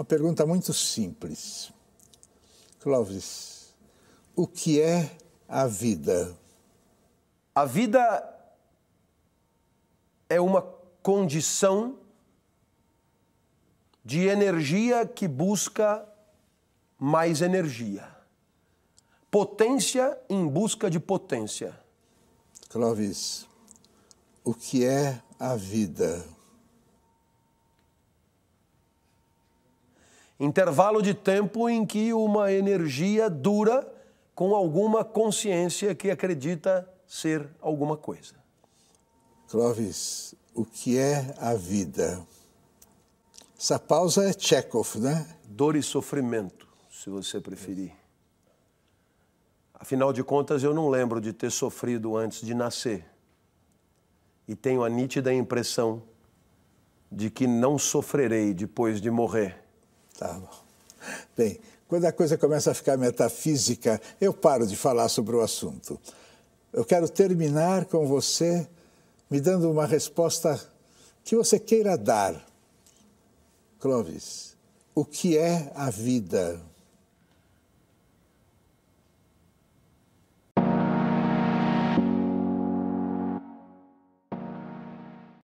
Uma pergunta muito simples. Clóvis, o que é a vida? A vida é uma condição de energia que busca mais energia. Potência em busca de potência. Clóvis, o que é a vida? intervalo de tempo em que uma energia dura com alguma consciência que acredita ser alguma coisa. Clóvis, o que é a vida? Essa pausa é Chekhov, né? Dor e sofrimento, se você preferir. Afinal de contas, eu não lembro de ter sofrido antes de nascer. E tenho a nítida impressão de que não sofrerei depois de morrer. Tá bom. Bem, quando a coisa começa a ficar metafísica, eu paro de falar sobre o assunto. Eu quero terminar com você me dando uma resposta que você queira dar. Clóvis, o que é a vida?